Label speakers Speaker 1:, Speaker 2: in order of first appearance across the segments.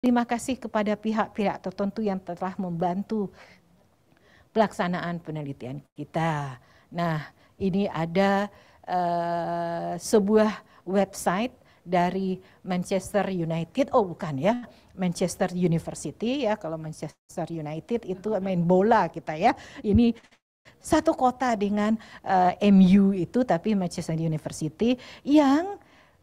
Speaker 1: Terima kasih kepada pihak-pihak tertentu yang telah membantu pelaksanaan penelitian kita. Nah, ini ada uh, sebuah website dari Manchester United. Oh, bukan ya. Manchester University ya. Kalau Manchester United itu main bola kita ya. Ini satu kota dengan uh, eh, MU itu tapi Manchester University yang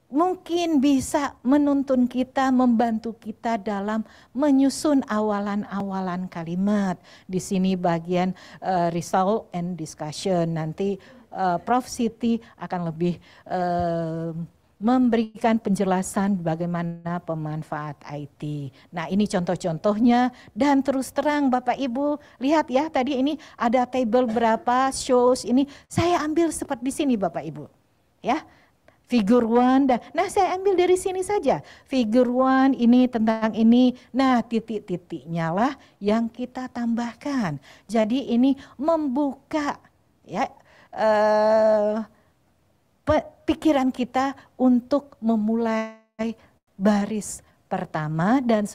Speaker 1: mungkin bisa menuntun kita, membantu kita dalam menyusun awalan-awalan kalimat. Di sini bagian uh, result and discussion. Nanti uh, Prof Siti akan lebih uh, memberikan penjelasan bagaimana pemanfaat IT. Nah ini contoh-contohnya dan terus terang Bapak Ibu lihat ya tadi ini ada table berapa shows ini saya ambil seperti di sini Bapak Ibu ya Figur one, dan, nah saya ambil dari sini saja. Figur one ini tentang ini, nah titik-titiknya lah yang kita tambahkan. Jadi ini membuka ya eh, pikiran
Speaker 2: kita untuk memulai baris pertama dan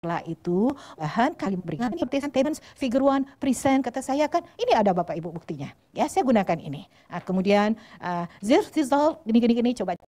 Speaker 2: Setelah itu bahan
Speaker 1: kalian berikan statements figure one present kata saya kan ini ada bapak ibu buktinya ya saya gunakan
Speaker 2: ini nah, kemudian uh, this gini gini gini coba